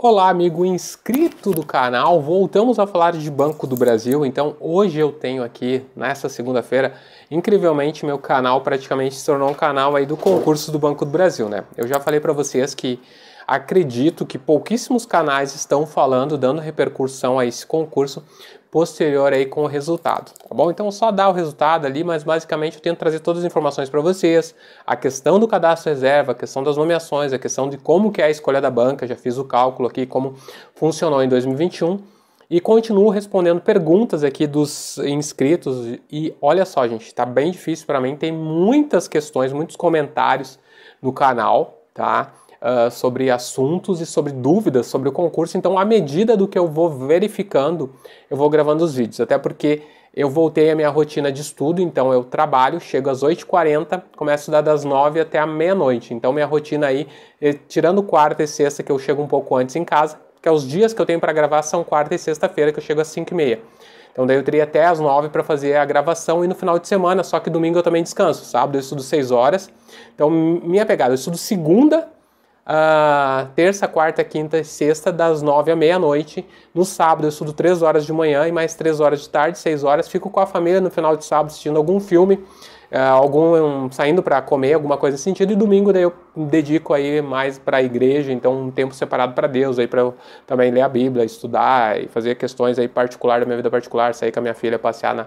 Olá, amigo inscrito do canal. Voltamos a falar de Banco do Brasil. Então, hoje eu tenho aqui, nessa segunda-feira, incrivelmente, meu canal praticamente se tornou um canal aí do concurso do Banco do Brasil, né? Eu já falei para vocês que acredito que pouquíssimos canais estão falando, dando repercussão a esse concurso, posterior aí com o resultado, tá bom? Então só dá o resultado ali, mas basicamente eu tento trazer todas as informações para vocês, a questão do cadastro reserva, a questão das nomeações, a questão de como que é a escolha da banca, já fiz o cálculo aqui como funcionou em 2021 e continuo respondendo perguntas aqui dos inscritos e olha só, gente, está bem difícil para mim, tem muitas questões, muitos comentários no canal, tá? uh, sobre assuntos e sobre dúvidas sobre o concurso. Então, à medida do que eu vou verificando, eu vou gravando os vídeos. Até porque eu voltei à minha rotina de estudo, então eu trabalho, chego às 8h40, começo a estudar das 9 até a meia-noite. Então, minha rotina aí, eh, tirando quarta e sexta, que eu chego um pouco antes em casa, que é os dias que eu tenho para gravar são quarta e sexta-feira, que eu chego às 5h30. Então daí eu teria até as 9 para fazer a gravação e no final de semana, só que domingo eu também descanso. Sábado eu estudo 6 horas. Então minha pegada, eu estudo segunda Uh, terça, quarta, quinta e sexta, das nove à meia-noite. No sábado eu estudo três horas de manhã e mais três horas de tarde, seis horas. Fico com a família no final de sábado assistindo algum filme, uh, algum um, saindo para comer, alguma coisa nesse sentido. E domingo daí eu dedico aí mais para a igreja, então um tempo separado para Deus, aí para eu também ler a Bíblia, estudar e fazer questões aí particular da minha vida particular, sair com a minha filha passear na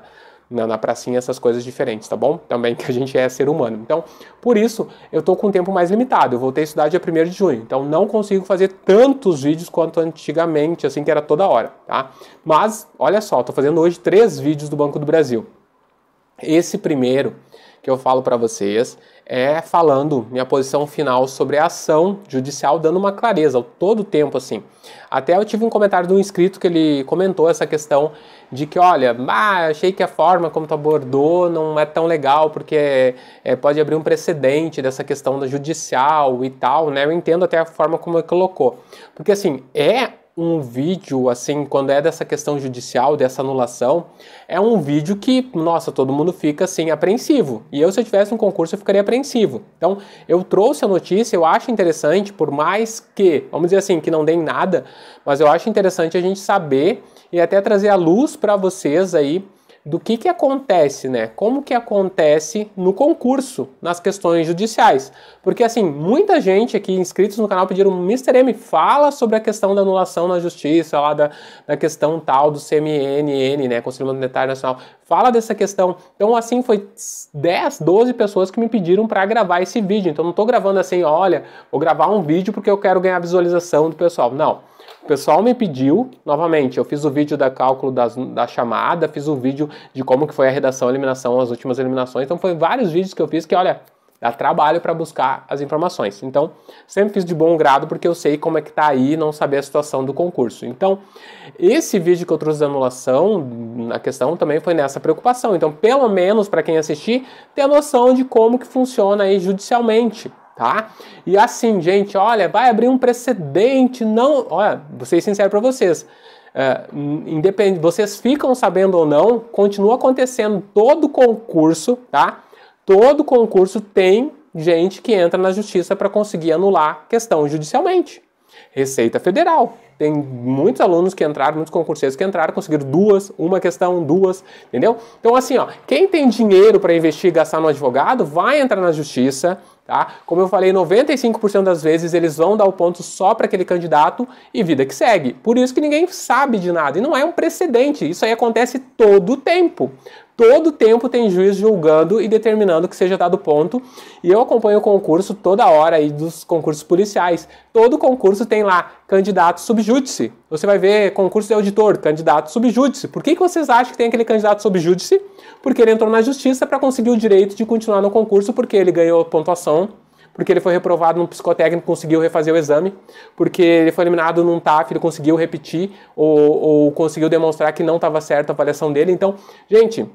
na, na pracinha essas coisas diferentes, tá bom? Também que a gente é ser humano. Então, por isso, eu tô com um tempo mais limitado. Eu voltei a estudar dia 1 de junho, então não consigo fazer tantos vídeos quanto antigamente, assim, que era toda hora, tá? Mas, olha só, tô fazendo hoje três vídeos do Banco do Brasil. Esse primeiro que eu falo para vocês é falando minha posição final sobre a ação judicial, dando uma clareza todo o tempo assim. Até eu tive um comentário de um inscrito que ele comentou essa questão de que, olha, ah, achei que a forma como tu abordou não é tão legal, porque é, é, pode abrir um precedente dessa questão da judicial e tal, né? Eu entendo até a forma como ele colocou. Porque assim, é um vídeo, assim, quando é dessa questão judicial, dessa anulação, é um vídeo que, nossa, todo mundo fica, assim, apreensivo. E eu, se eu tivesse um concurso, eu ficaria apreensivo. Então, eu trouxe a notícia, eu acho interessante, por mais que, vamos dizer assim, que não dê em nada, mas eu acho interessante a gente saber e até trazer a luz para vocês aí do que, que acontece, né? Como que acontece no concurso, nas questões judiciais. Porque, assim, muita gente aqui, inscritos no canal, pediram, Mr. M, fala sobre a questão da anulação na justiça, lá da, da questão tal do CMNN, né? Conselho Monetário Nacional. Fala dessa questão. Então, assim, foi 10, 12 pessoas que me pediram para gravar esse vídeo. Então, não estou gravando assim, olha, vou gravar um vídeo porque eu quero ganhar visualização do pessoal. Não. O pessoal me pediu, novamente, eu fiz o vídeo da cálculo das, da chamada, fiz o vídeo de como que foi a redação, a eliminação, as últimas eliminações. Então, foi vários vídeos que eu fiz que, olha, dá trabalho para buscar as informações. Então, sempre fiz de bom grado porque eu sei como é que está aí, não saber a situação do concurso. Então, esse vídeo que eu trouxe da anulação, na questão também foi nessa preocupação. Então, pelo menos para quem assistir, ter a noção de como que funciona aí judicialmente tá? E assim, gente, olha, vai abrir um precedente, não, olha, vou ser sincero para vocês, é, independ, vocês ficam sabendo ou não, continua acontecendo todo concurso, tá? Todo concurso tem gente que entra na justiça para conseguir anular questão judicialmente. Receita Federal. Tem muitos alunos que entraram, muitos concurseiros que entraram, conseguiram duas, uma questão, duas, entendeu? Então, assim, ó, quem tem dinheiro para investir e gastar no advogado, vai entrar na justiça, Tá? Como eu falei, 95% das vezes eles vão dar o ponto só para aquele candidato e vida que segue. Por isso que ninguém sabe de nada e não é um precedente. Isso aí acontece todo o tempo. Todo tempo tem juiz julgando e determinando que seja dado ponto. E eu acompanho o concurso toda hora aí dos concursos policiais. Todo concurso tem lá candidato subjúdice. Você vai ver concurso de auditor, candidato subjúdice. Por que, que vocês acham que tem aquele candidato subjúdice? Porque ele entrou na justiça para conseguir o direito de continuar no concurso, porque ele ganhou pontuação porque ele foi reprovado num psicotécnico, conseguiu refazer o exame, porque ele foi eliminado num TAF, ele conseguiu repetir ou, ou conseguiu demonstrar que não estava certa a avaliação dele. Então, gente,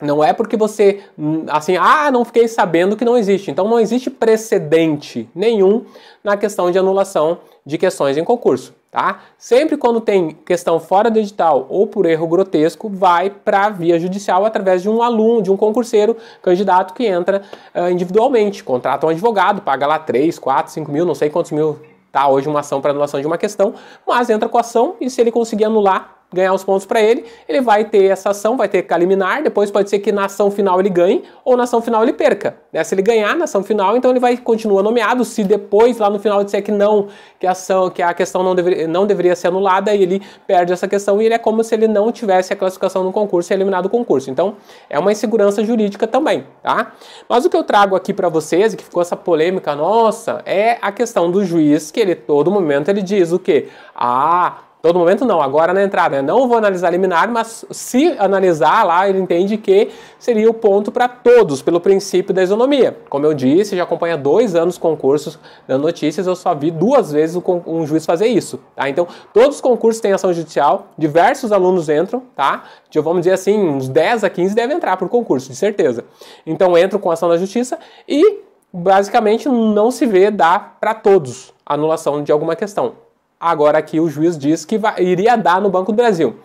não é porque você, hum, assim, ah, não fiquei sabendo que não existe. Então não existe precedente nenhum na questão de anulação de questões em concurso, tá? Sempre quando tem questão fora do edital ou por erro grotesco, vai para via judicial através de um aluno, de um concurseiro, candidato que entra uh, individualmente, contrata um advogado, paga lá 3, 4, 5 mil, não sei quantos mil tá hoje uma ação para anulação de uma questão, mas entra com a ação e se ele conseguir anular, ganhar os pontos para ele, ele vai ter essa ação, vai ter que eliminar, depois pode ser que na ação final ele ganhe ou na ação final ele perca. Né? Se ele ganhar na ação final, então ele vai continuar nomeado. Se depois lá no final disser que não, que a ação, que a questão não, deveria, não deveria ser anulada, e ele perde essa questão e ele é como se ele não tivesse a classificação no concurso e é eliminado o concurso. Então, é uma insegurança jurídica também, tá? Mas o que eu trago aqui para vocês, que ficou essa polêmica nossa, é a questão do juiz que ele todo momento ele diz o que? Ah, Todo momento não, agora na entrada. Né? Não vou analisar liminar, mas se analisar lá, ele entende que seria o ponto para todos, pelo princípio da isonomia. Como eu disse, já acompanha dois anos concursos dando notícias, eu só vi duas vezes um juiz fazer isso. Tá? Então, todos os concursos têm ação judicial, diversos alunos entram, tá? De, vamos dizer assim, uns 10 a 15 devem entrar por concurso, de certeza. Então, entram com ação da justiça e basicamente não se vê dar para todos anulação de alguma questão. Agora aqui o juiz diz que vai, iria dar no Banco do Brasil.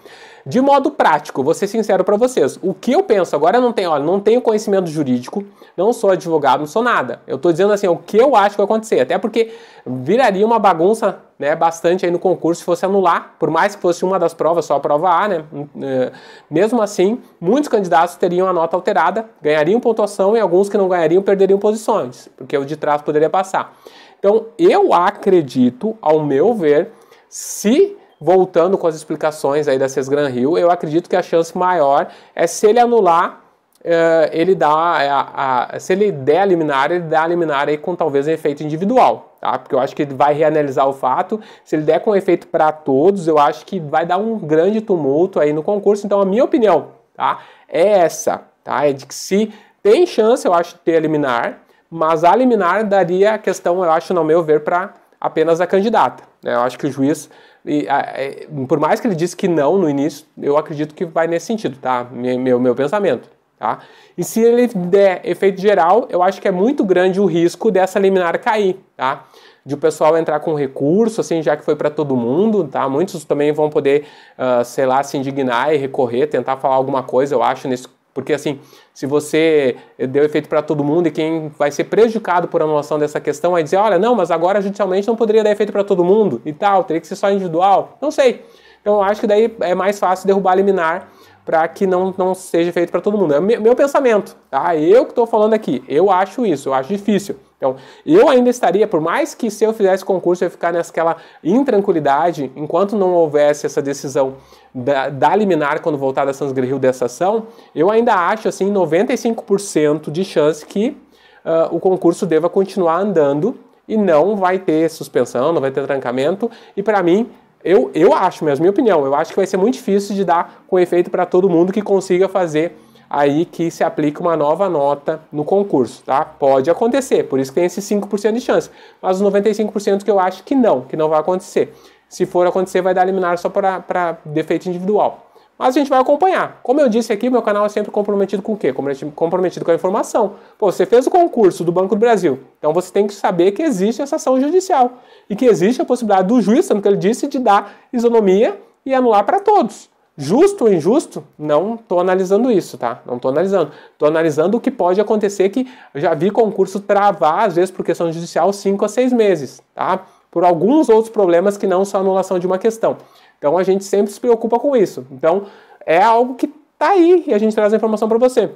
De modo prático, vou ser sincero para vocês. O que eu penso agora não tem, olha, não tenho conhecimento jurídico, não sou advogado, não sou nada. Eu estou dizendo assim, o que eu acho que vai acontecer, até porque viraria uma bagunça, né, bastante aí no concurso se fosse anular, por mais que fosse uma das provas, só a prova A, né? Hum, é, mesmo assim, muitos candidatos teriam a nota alterada, ganhariam pontuação e alguns que não ganhariam perderiam posições, porque o de trás poderia passar. Então, eu acredito, ao meu ver, se voltando com as explicações aí da Sesgran Rio, eu acredito que a chance maior é se ele anular, eh, ele dá eh, a, a, se ele der a liminar, ele dá a liminar aí com talvez um efeito individual, tá? Porque eu acho que ele vai reanalisar o fato. Se ele der com efeito para todos, eu acho que vai dar um grande tumulto aí no concurso. Então, a minha opinião, tá? É essa, tá? É de que se tem chance, eu acho, de ter a liminar, mas a liminar daria a questão, eu acho, no meu ver, para apenas a candidata. Né? Eu acho que o juiz, e, a, e, é, por mais que ele disse que não no início, eu acredito que vai nesse sentido, tá? Meu, meu, meu pensamento. Tá? E se ele der efeito geral, eu acho que é muito grande o risco dessa liminar cair, tá? de o pessoal entrar com recurso, assim, já que foi para todo mundo, tá? Muitos também vão poder, uh, sei lá, se indignar e recorrer, tentar falar alguma coisa, eu acho, nesse porque assim, se você deu efeito para todo mundo e quem vai ser prejudicado por anulação dessa questão vai dizer, olha, não, mas agora judicialmente não poderia dar efeito para todo mundo e tal, teria que ser só individual. Não sei. Então eu acho que daí é mais fácil derrubar liminar para que não, não seja feito para todo mundo. É o meu pensamento, tá? Eu que estou falando aqui, eu acho isso, eu acho difícil. Então, eu ainda estaria, por mais que se eu fizesse concurso eu ia ficar naquela intranquilidade, enquanto não houvesse essa decisão da, da liminar quando voltar da Sans Rio dessa ação, eu ainda acho, assim, 95% de chance que uh, o concurso deva continuar andando e não vai ter suspensão, não vai ter trancamento. E para mim, eu, eu acho, mas minha opinião, eu acho que vai ser muito difícil de dar com efeito para todo mundo que consiga fazer aí que se aplique uma nova nota no concurso, tá? Pode acontecer, por isso que tem esse 5% de chance, mas os 95% que eu acho que não, que não vai acontecer. Se for acontecer, vai dar liminar só para defeito individual. Mas a gente vai acompanhar. Como eu disse aqui, meu canal é sempre comprometido com o quê? Comprometido com a informação. Pô, você fez o concurso do Banco do Brasil, então você tem que saber que existe essa ação judicial e que existe a possibilidade do juiz, sendo que ele disse, de dar isonomia e anular para todos. Justo ou injusto? Não estou analisando isso, tá? Não estou analisando. Estou analisando o que pode acontecer, que já vi concurso travar, às vezes, por questão judicial, cinco a seis meses, tá? Por alguns outros problemas que não são anulação de uma questão. Então a gente sempre se preocupa com isso. Então é algo que tá aí e a gente traz a informação para você.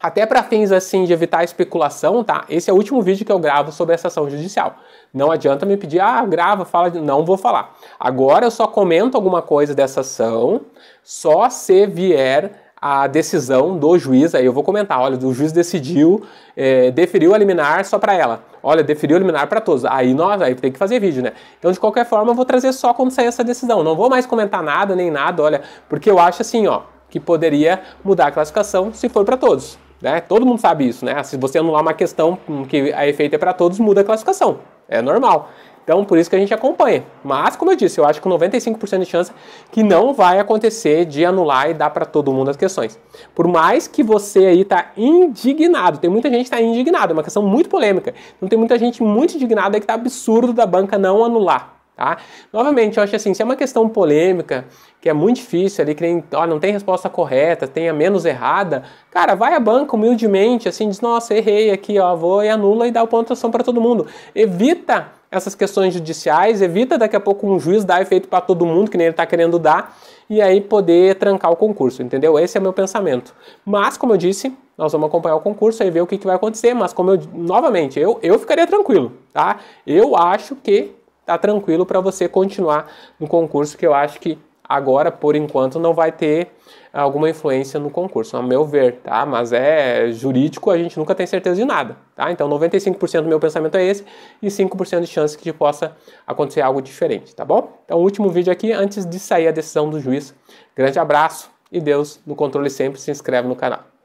Até para fins assim de evitar especulação, tá? Esse é o último vídeo que eu gravo sobre essa ação judicial. Não adianta me pedir, ah, grava, fala, não vou falar. Agora eu só comento alguma coisa dessa ação, só se vier a decisão do juiz, aí eu vou comentar, olha, o juiz decidiu, é, deferiu eliminar liminar só para ela. Olha, deferiu eliminar liminar para todos. Aí nós, aí tem que fazer vídeo, né? Então, de qualquer forma, eu vou trazer só quando sair essa decisão. Não vou mais comentar nada, nem nada, olha, porque eu acho assim, ó, que poderia mudar a classificação se for para todos, né? Todo mundo sabe isso, né? Se você anular uma questão hum, que a efeito é para todos, muda a classificação. É normal. Então, por isso que a gente acompanha. Mas, como eu disse, eu acho que 95% de chance que não vai acontecer de anular e dar para todo mundo as questões. Por mais que você aí está indignado, tem muita gente que está indignada, é uma questão muito polêmica. Não tem muita gente muito indignada que está absurdo da banca não anular. Tá? Novamente, eu acho assim, se é uma questão polêmica, que é muito difícil ali, que nem, ó, não tem resposta correta, tem a menos errada, cara, vai à banca humildemente, assim, diz, nossa, errei aqui, ó, vou e anula e dá o ponto de para todo mundo. Evita essas questões judiciais, evita daqui a pouco um juiz dar efeito para todo mundo, que nem ele está querendo dar, e aí poder trancar o concurso, entendeu? Esse é meu pensamento. Mas, como eu disse, nós vamos acompanhar o concurso e ver o que, que vai acontecer, mas como eu, novamente, eu, eu ficaria tranquilo, tá? Eu acho que tá tranquilo para você continuar no concurso, que eu acho que agora, por enquanto, não vai ter alguma influência no concurso, a meu ver, tá? Mas é jurídico, a gente nunca tem certeza de nada, tá? Então 95% do meu pensamento é esse e 5% de chance que possa acontecer algo diferente, tá bom? Então, último vídeo aqui antes de sair a decisão do juiz. Grande abraço e Deus no controle sempre, se inscreve no canal.